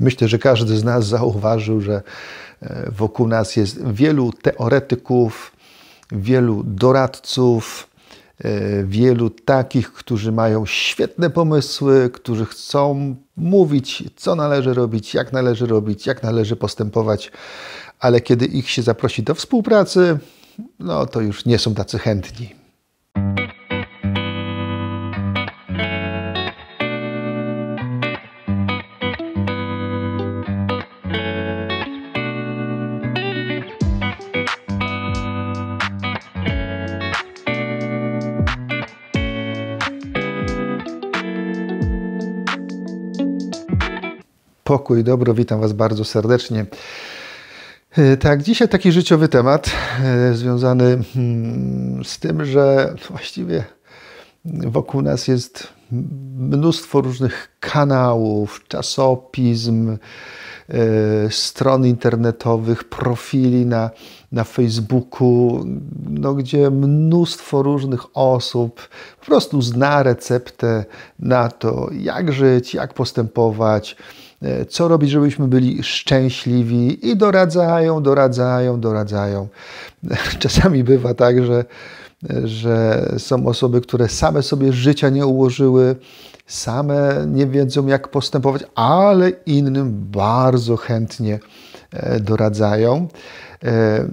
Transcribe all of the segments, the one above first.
Myślę, że każdy z nas zauważył, że e, wokół nas jest wielu teoretyków, wielu doradców, e, wielu takich, którzy mają świetne pomysły, którzy chcą mówić, co należy robić, jak należy robić, jak należy postępować, ale kiedy ich się zaprosi do współpracy, no to już nie są tacy chętni. pokój, dobro. Witam Was bardzo serdecznie. E, tak, dzisiaj taki życiowy temat e, związany hmm, z tym, że właściwie wokół nas jest mnóstwo różnych kanałów, czasopism, e, stron internetowych, profili na, na Facebooku, no, gdzie mnóstwo różnych osób po prostu zna receptę na to, jak żyć, jak postępować, E, co robić, żebyśmy byli szczęśliwi i doradzają, doradzają, doradzają. Czasami bywa tak, że, że są osoby, które same sobie życia nie ułożyły, same nie wiedzą, jak postępować, ale innym bardzo chętnie E, doradzają. E,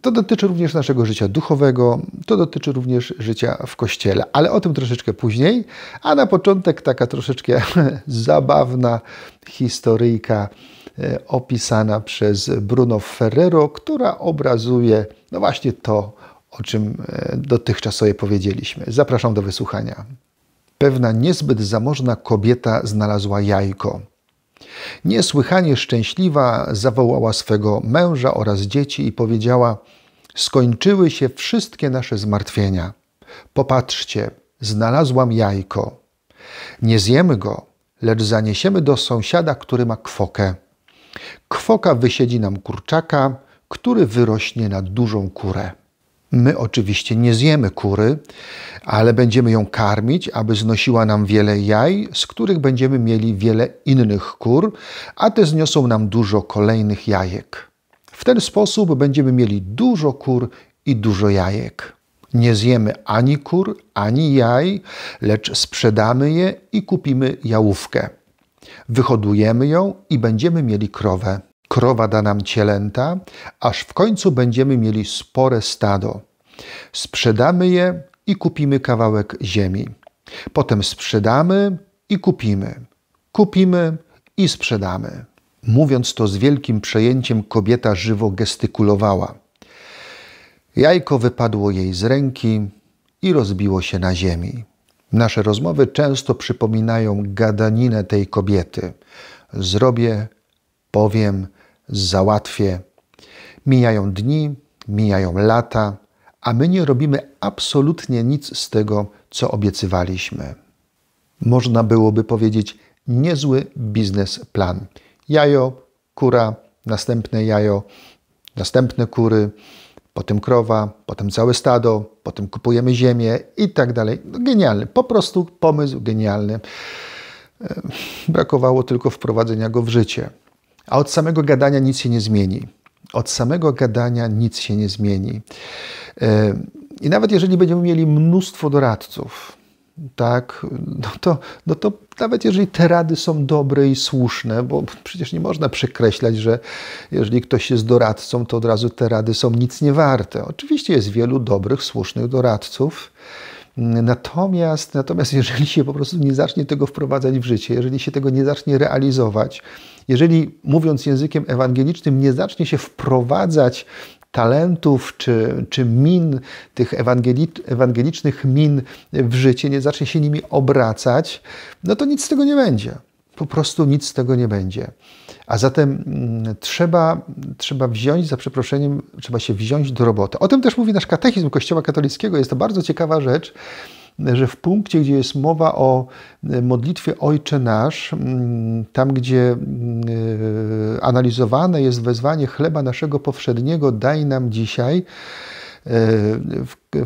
to dotyczy również naszego życia duchowego, to dotyczy również życia w kościele, ale o tym troszeczkę później. A na początek taka troszeczkę zabawna historyjka e, opisana przez Bruno Ferrero, która obrazuje no właśnie to, o czym dotychczas sobie powiedzieliśmy. Zapraszam do wysłuchania. Pewna niezbyt zamożna kobieta znalazła jajko. Niesłychanie szczęśliwa zawołała swego męża oraz dzieci i powiedziała: Skończyły się wszystkie nasze zmartwienia. Popatrzcie, znalazłam jajko. Nie zjemy go, lecz zaniesiemy do sąsiada, który ma kwokę. Kwoka wysiedzi nam kurczaka, który wyrośnie na dużą kurę. My oczywiście nie zjemy kury, ale będziemy ją karmić, aby znosiła nam wiele jaj, z których będziemy mieli wiele innych kur, a te zniosą nam dużo kolejnych jajek. W ten sposób będziemy mieli dużo kur i dużo jajek. Nie zjemy ani kur, ani jaj, lecz sprzedamy je i kupimy jałówkę. Wyhodujemy ją i będziemy mieli krowę krowa da nam cielęta, aż w końcu będziemy mieli spore stado. Sprzedamy je i kupimy kawałek ziemi. Potem sprzedamy i kupimy. Kupimy i sprzedamy. Mówiąc to z wielkim przejęciem, kobieta żywo gestykulowała. Jajko wypadło jej z ręki i rozbiło się na ziemi. Nasze rozmowy często przypominają gadaninę tej kobiety. Zrobię, powiem, załatwię. Mijają dni, mijają lata, a my nie robimy absolutnie nic z tego, co obiecywaliśmy. Można byłoby powiedzieć niezły biznesplan. Jajo, kura, następne jajo, następne kury, potem krowa, potem całe stado, potem kupujemy ziemię i tak dalej. No, genialny, po prostu pomysł genialny. E, brakowało tylko wprowadzenia go w życie. A od samego gadania nic się nie zmieni. Od samego gadania nic się nie zmieni. E, I nawet jeżeli będziemy mieli mnóstwo doradców, tak, no to, no to nawet jeżeli te rady są dobre i słuszne, bo przecież nie można przekreślać, że jeżeli ktoś jest doradcą, to od razu te rady są nic nie warte. Oczywiście jest wielu dobrych, słusznych doradców, Natomiast, natomiast jeżeli się po prostu nie zacznie tego wprowadzać w życie, jeżeli się tego nie zacznie realizować, jeżeli mówiąc językiem ewangelicznym, nie zacznie się wprowadzać talentów czy, czy min, tych ewangelicznych min w życie, nie zacznie się nimi obracać, no to nic z tego nie będzie po prostu nic z tego nie będzie. A zatem mm, trzeba, trzeba wziąć, za przeproszeniem, trzeba się wziąć do roboty. O tym też mówi nasz katechizm Kościoła katolickiego. Jest to bardzo ciekawa rzecz, że w punkcie, gdzie jest mowa o e, modlitwie Ojcze Nasz, mm, tam gdzie mm, e, analizowane jest wezwanie chleba naszego powszedniego, daj nam dzisiaj, e,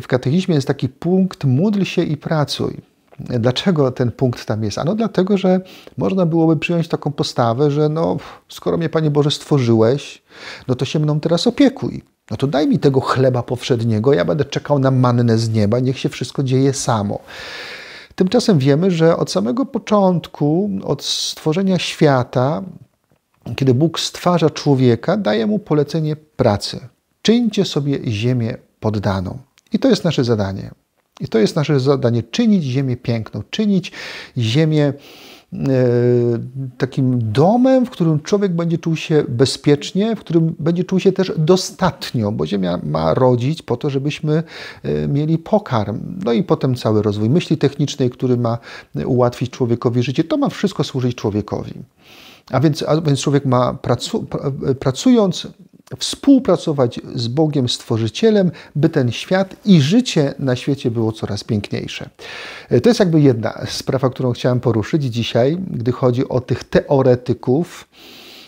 w katechizmie jest taki punkt módl się i pracuj. Dlaczego ten punkt tam jest? Ano dlatego, że można byłoby przyjąć taką postawę, że no, skoro mnie Panie Boże stworzyłeś, no to się mną teraz opiekuj. No to daj mi tego chleba powszedniego, ja będę czekał na mannę z nieba, niech się wszystko dzieje samo. Tymczasem wiemy, że od samego początku, od stworzenia świata, kiedy Bóg stwarza człowieka, daje mu polecenie pracy. Czyńcie sobie ziemię poddaną. I to jest nasze zadanie. I to jest nasze zadanie: czynić ziemię piękną, czynić ziemię e, takim domem, w którym człowiek będzie czuł się bezpiecznie, w którym będzie czuł się też dostatnio, bo ziemia ma rodzić po to, żebyśmy e, mieli pokarm. No i potem cały rozwój myśli technicznej, który ma e, ułatwić człowiekowi życie, to ma wszystko służyć człowiekowi. A więc, a więc człowiek ma pracu, pracując, współpracować z Bogiem Stworzycielem, by ten świat i życie na świecie było coraz piękniejsze. E, to jest jakby jedna sprawa, którą chciałem poruszyć dzisiaj, gdy chodzi o tych teoretyków.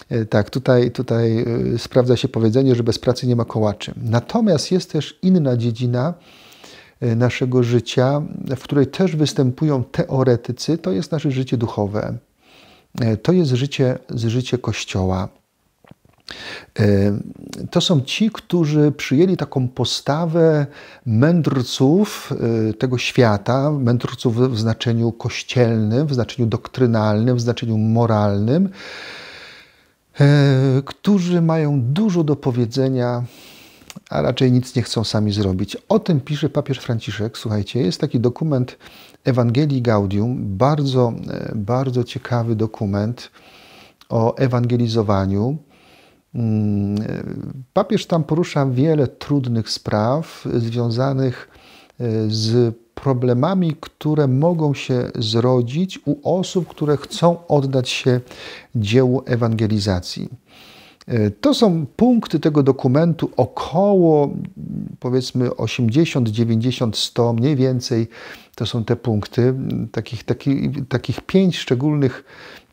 E, tak, tutaj, tutaj e, sprawdza się powiedzenie, że bez pracy nie ma kołaczy. Natomiast jest też inna dziedzina naszego życia, w której też występują teoretycy, to jest nasze życie duchowe. To jest życie, z życie Kościoła to są ci, którzy przyjęli taką postawę mędrców e, tego świata, mędrców w znaczeniu kościelnym, w znaczeniu doktrynalnym, w znaczeniu moralnym, e, którzy mają dużo do powiedzenia, a raczej nic nie chcą sami zrobić. O tym pisze papież Franciszek. Słuchajcie, jest taki dokument Ewangelii Gaudium, bardzo, e, bardzo ciekawy dokument o ewangelizowaniu Mm, papież tam porusza wiele trudnych spraw związanych e, z problemami, które mogą się zrodzić u osób, które chcą oddać się dziełu ewangelizacji. E, to są punkty tego dokumentu około powiedzmy 80, 90, 100 mniej więcej. To są te punkty, takich, taki, takich pięć szczególnych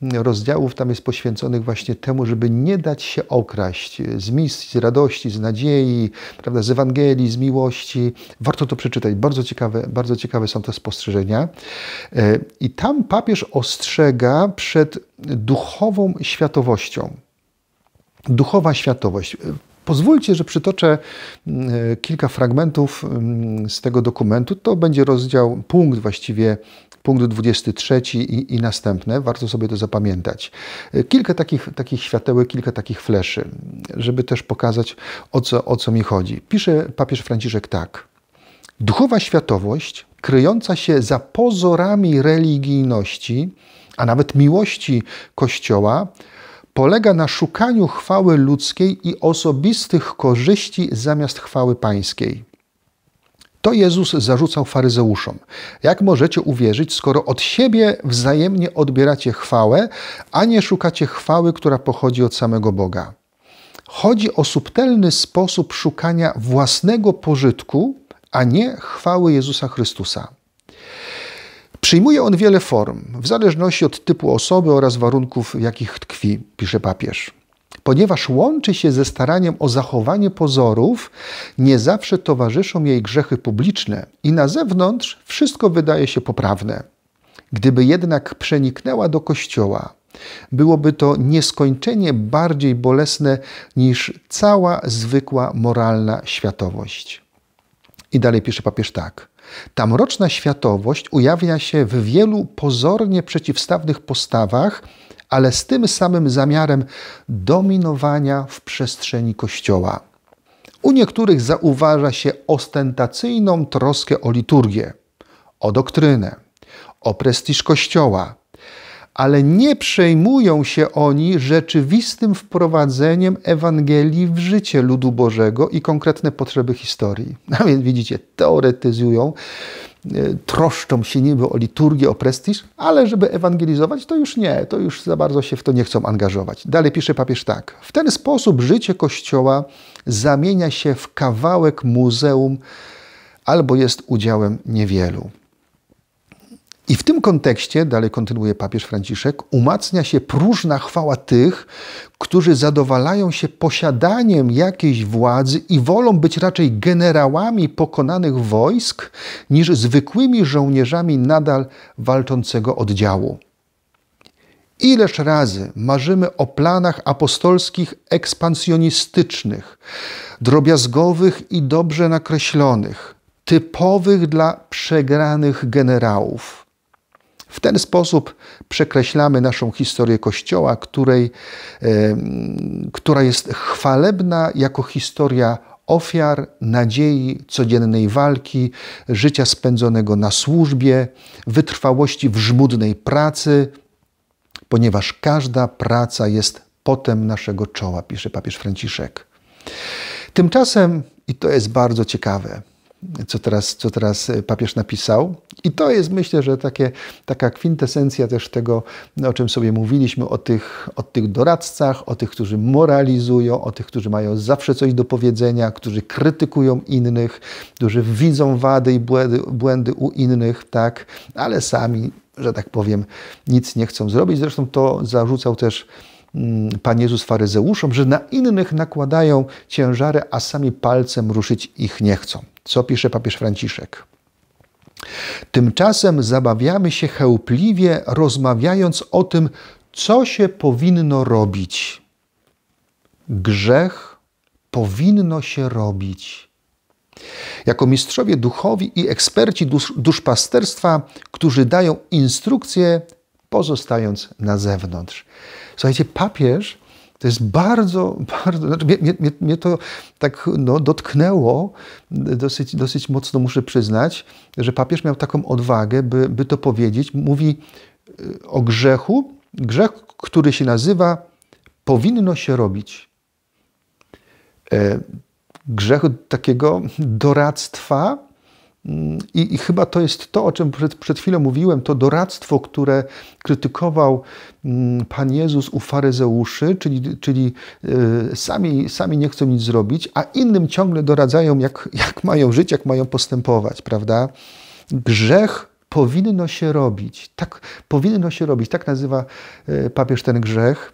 rozdziałów tam jest poświęconych właśnie temu, żeby nie dać się okraść z misji, z radości, z nadziei, prawda, z Ewangelii, z miłości. Warto to przeczytać. Bardzo ciekawe, bardzo ciekawe są te spostrzeżenia. E, I tam papież ostrzega przed duchową światowością. Duchowa światowość. Pozwólcie, że przytoczę e, kilka fragmentów mm, z tego dokumentu. To będzie rozdział, punkt właściwie punkt 23 i, i następne. Warto sobie to zapamiętać. E, kilka takich, takich światełek, kilka takich fleszy, żeby też pokazać, o co, o co mi chodzi. Pisze papież Franciszek tak. Duchowa światowość, kryjąca się za pozorami religijności, a nawet miłości Kościoła, polega na szukaniu chwały ludzkiej i osobistych korzyści zamiast chwały pańskiej. To Jezus zarzucał faryzeuszom. Jak możecie uwierzyć, skoro od siebie wzajemnie odbieracie chwałę, a nie szukacie chwały, która pochodzi od samego Boga? Chodzi o subtelny sposób szukania własnego pożytku, a nie chwały Jezusa Chrystusa. Przyjmuje on wiele form, w zależności od typu osoby oraz warunków, w jakich tkwi, pisze papież ponieważ łączy się ze staraniem o zachowanie pozorów, nie zawsze towarzyszą jej grzechy publiczne i na zewnątrz wszystko wydaje się poprawne. Gdyby jednak przeniknęła do kościoła, byłoby to nieskończenie bardziej bolesne niż cała zwykła moralna światowość. I dalej pisze papież tak. Ta mroczna światowość ujawnia się w wielu pozornie przeciwstawnych postawach ale z tym samym zamiarem dominowania w przestrzeni Kościoła. U niektórych zauważa się ostentacyjną troskę o liturgię, o doktrynę, o prestiż Kościoła, ale nie przejmują się oni rzeczywistym wprowadzeniem Ewangelii w życie ludu Bożego i konkretne potrzeby historii. A więc widzicie, teoretyzują, E, troszczą się niby o liturgię, o prestiż, ale żeby ewangelizować, to już nie, to już za bardzo się w to nie chcą angażować. Dalej pisze papież tak. W ten sposób życie Kościoła zamienia się w kawałek muzeum albo jest udziałem niewielu. I w tym kontekście, dalej kontynuuje papież Franciszek, umacnia się próżna chwała tych, którzy zadowalają się posiadaniem jakiejś władzy i wolą być raczej generałami pokonanych wojsk niż zwykłymi żołnierzami nadal walczącego oddziału. Ileż razy marzymy o planach apostolskich ekspansjonistycznych, drobiazgowych i dobrze nakreślonych, typowych dla przegranych generałów. W ten sposób przekreślamy naszą historię Kościoła, której, która jest chwalebna jako historia ofiar, nadziei, codziennej walki, życia spędzonego na służbie, wytrwałości w żmudnej pracy, ponieważ każda praca jest potem naszego czoła, pisze papież Franciszek. Tymczasem, i to jest bardzo ciekawe, co teraz, co teraz e, papież napisał. I to jest, myślę, że takie, taka kwintesencja też tego, o czym sobie mówiliśmy, o tych, o tych doradcach, o tych, którzy moralizują, o tych, którzy mają zawsze coś do powiedzenia, którzy krytykują innych, którzy widzą wady i błędy, błędy u innych, tak, ale sami, że tak powiem, nic nie chcą zrobić. Zresztą to zarzucał też Mm, Pan Jezus faryzeuszom, że na innych nakładają ciężary, a sami palcem ruszyć ich nie chcą. Co pisze papież Franciszek? Tymczasem zabawiamy się chełpliwie, rozmawiając o tym, co się powinno robić. Grzech powinno się robić. Jako mistrzowie duchowi i eksperci dusz, duszpasterstwa, którzy dają instrukcje, pozostając na zewnątrz. Słuchajcie, papież to jest bardzo, bardzo, znaczy mnie, mnie, mnie to tak no, dotknęło dosyć, dosyć mocno, muszę przyznać, że papież miał taką odwagę, by, by to powiedzieć. Mówi y, o grzechu, grzech, który się nazywa powinno się robić. E, grzech takiego doradztwa, i, I, chyba to jest to, o czym przed, przed chwilą mówiłem, to doradztwo, które krytykował mm, Pan Jezus u faryzeuszy, czyli, czyli e, sami, sami nie chcą nic zrobić, a innym ciągle doradzają, jak, jak mają żyć, jak mają postępować, prawda? Grzech powinno się robić. Tak powinno się robić. Tak nazywa e, papież ten grzech.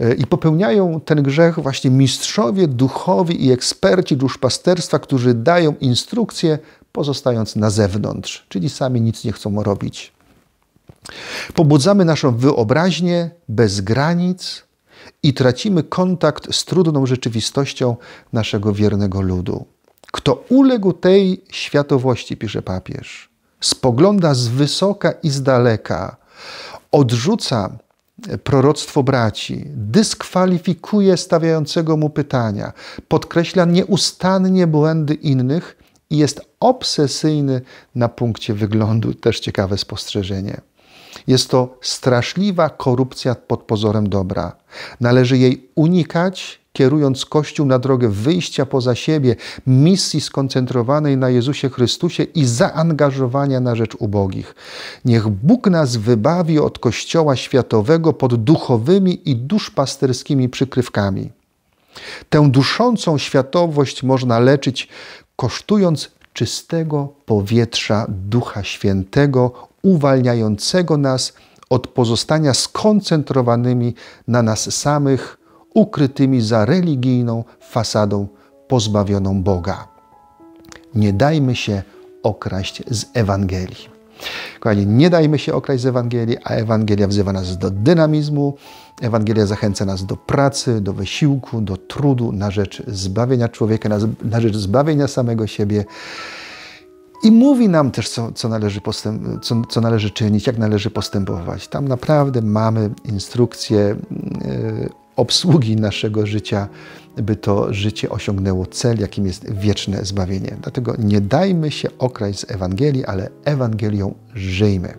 E, I popełniają ten grzech właśnie mistrzowie, duchowi i eksperci duszpasterstwa, którzy dają instrukcje, pozostając na zewnątrz, czyli sami nic nie chcą robić. Pobudzamy naszą wyobraźnię bez granic i tracimy kontakt z trudną rzeczywistością naszego wiernego ludu. Kto uległ tej światowości, pisze papież, spogląda z wysoka i z daleka, odrzuca proroctwo braci, dyskwalifikuje stawiającego mu pytania, podkreśla nieustannie błędy innych i jest obsesyjny na punkcie wyglądu. Też ciekawe spostrzeżenie. Jest to straszliwa korupcja pod pozorem dobra. Należy jej unikać kierując Kościół na drogę wyjścia poza siebie, misji skoncentrowanej na Jezusie Chrystusie i zaangażowania na rzecz ubogich. Niech Bóg nas wybawi od Kościoła światowego pod duchowymi i duszpasterskimi przykrywkami. Tę duszącą światowość można leczyć, kosztując czystego powietrza Ducha Świętego, uwalniającego nas od pozostania skoncentrowanymi na nas samych, ukrytymi za religijną fasadą pozbawioną Boga. Nie dajmy się okraść z Ewangelii. Kochani, nie dajmy się okraść z Ewangelii, a Ewangelia wzywa nas do dynamizmu, Ewangelia zachęca nas do pracy, do wysiłku, do trudu na rzecz zbawienia człowieka, na, rzecz zbawienia samego siebie. I mówi nam też, co, co, należy postęp, co, co, należy czynić, jak należy postępować. Tam naprawdę mamy instrukcje. Y, obsługi naszego życia, by to życie osiągnęło cel, jakim jest wieczne zbawienie. Dlatego nie dajmy się okraść z Ewangelii, ale Ewangelią żyjmy.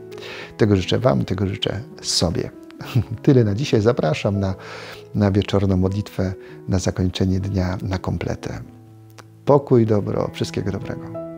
Tego życzę Wam, tego życzę sobie. Tyle na dzisiaj. Zapraszam na, na wieczorną modlitwę, na zakończenie dnia, na kompletę. Pokój, dobro, wszystkiego dobrego.